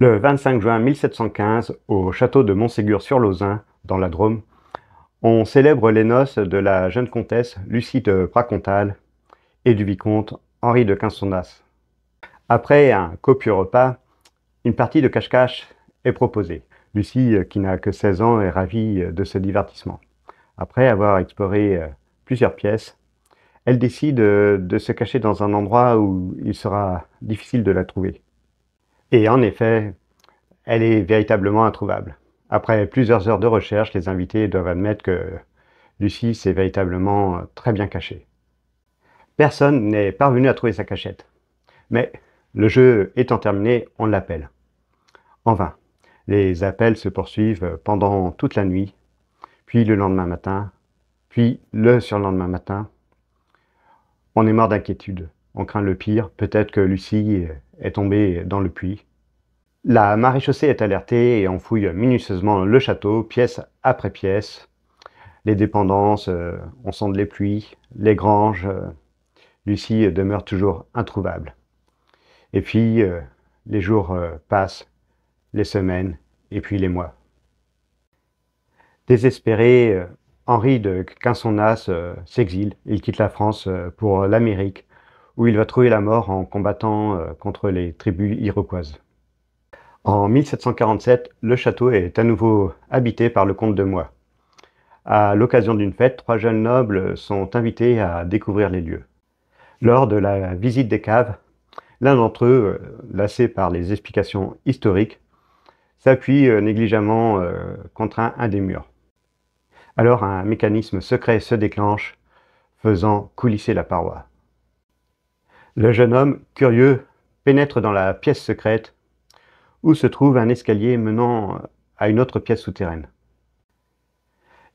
Le 25 juin 1715, au château de montségur sur lauzin dans la Drôme, on célèbre les noces de la jeune comtesse Lucie de Pracontal et du vicomte Henri de Quinsondas. Après un copieux repas, une partie de cache-cache est proposée. Lucie, euh, qui n'a que 16 ans, est ravie euh, de ce divertissement. Après avoir exploré euh, plusieurs pièces, elle décide de se cacher dans un endroit où il sera difficile de la trouver. Et en effet, elle est véritablement introuvable. Après plusieurs heures de recherche, les invités doivent admettre que Lucie s'est véritablement euh, très bien cachée. Personne n'est parvenu à trouver sa cachette. Mais le jeu étant terminé, on l'appelle. En vain. Les appels se poursuivent euh, pendant toute la nuit, puis le lendemain matin, puis le surlendemain matin. On est mort d'inquiétude. On craint le pire, peut-être que Lucie est tombée dans le puits. La maréchaussée est alertée et on fouille minutieusement le château, pièce après pièce. Les dépendances, euh, on sent les pluies, les granges. Lucie demeure toujours introuvable. Et puis, euh, les jours euh, passent, les semaines et puis les mois. Désespéré, Henri de Quinsonas s'exile. Il quitte la France pour l'Amérique où il va trouver la mort en combattant euh, contre les tribus iroquoises. En 1747, le château est à nouveau habité par le comte de Moi. À l'occasion d'une fête, trois jeunes nobles sont invités à découvrir les lieux. Lors de la visite des caves, l'un d'entre eux, euh, lassé par les explications historiques, s'appuie euh, négligemment contre un des murs. Alors un mécanisme secret se déclenche, faisant coulisser la paroi. Le jeune homme, curieux, pénètre dans la pièce secrète où se trouve un escalier menant à une autre pièce souterraine.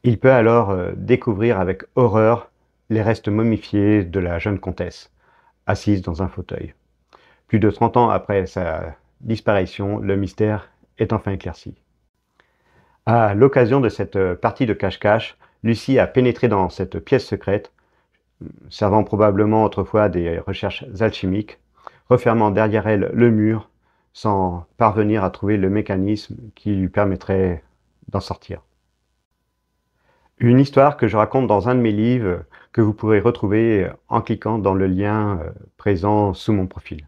Il peut alors euh, découvrir avec horreur les restes momifiés de la jeune comtesse, assise dans un fauteuil. Plus de 30 ans après sa disparition, le mystère est enfin éclairci. À l'occasion de cette euh, partie de cache-cache, Lucie a pénétré dans cette pièce secrète servant probablement autrefois à des recherches alchimiques, refermant derrière elle le mur sans parvenir à trouver le mécanisme qui lui permettrait d'en sortir. Une histoire que je raconte dans un de mes livres que vous pourrez retrouver en cliquant dans le lien euh, présent sous mon profil.